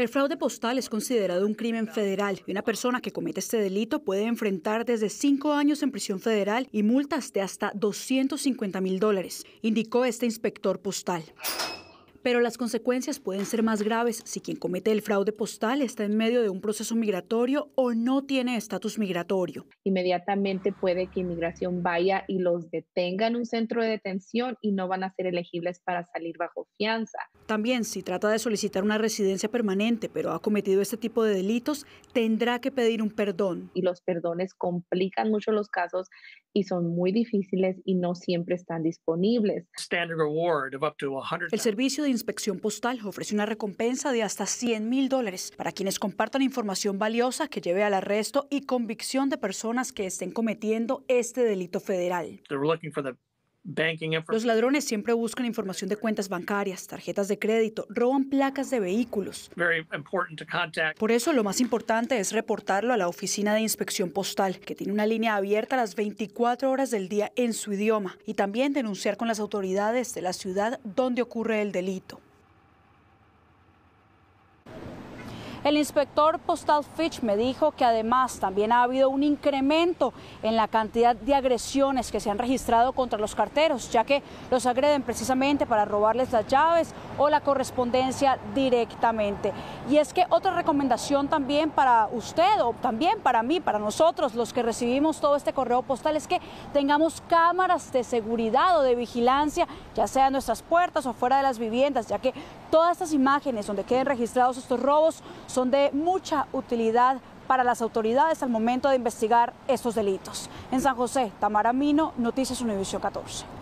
El fraude postal es considerado un crimen federal y una persona que comete este delito puede enfrentar desde cinco años en prisión federal y multas de hasta 250 mil dólares, indicó este inspector postal pero las consecuencias pueden ser más graves si quien comete el fraude postal está en medio de un proceso migratorio o no tiene estatus migratorio. Inmediatamente puede que inmigración vaya y los detenga en un centro de detención y no van a ser elegibles para salir bajo fianza. También si trata de solicitar una residencia permanente, pero ha cometido este tipo de delitos, tendrá que pedir un perdón. Y los perdones complican mucho los casos y son muy difíciles y no siempre están disponibles. El Servicio de Inspección Postal ofrece una recompensa de hasta 100 mil dólares para quienes compartan información valiosa que lleve al arresto y convicción de personas que estén cometiendo este delito federal. Los ladrones siempre buscan información de cuentas bancarias, tarjetas de crédito, roban placas de vehículos. Por eso lo más importante es reportarlo a la Oficina de Inspección Postal, que tiene una línea abierta a las 24 horas del día en su idioma, y también denunciar con las autoridades de la ciudad donde ocurre el delito. El inspector postal Fitch me dijo que además también ha habido un incremento en la cantidad de agresiones que se han registrado contra los carteros, ya que los agreden precisamente para robarles las llaves o la correspondencia directamente. Y es que otra recomendación también para usted o también para mí, para nosotros, los que recibimos todo este correo postal, es que tengamos cámaras de seguridad o de vigilancia, ya sea en nuestras puertas o fuera de las viviendas, ya que Todas estas imágenes donde queden registrados estos robos son de mucha utilidad para las autoridades al momento de investigar estos delitos. En San José, Tamara Mino, Noticias Univisión 14.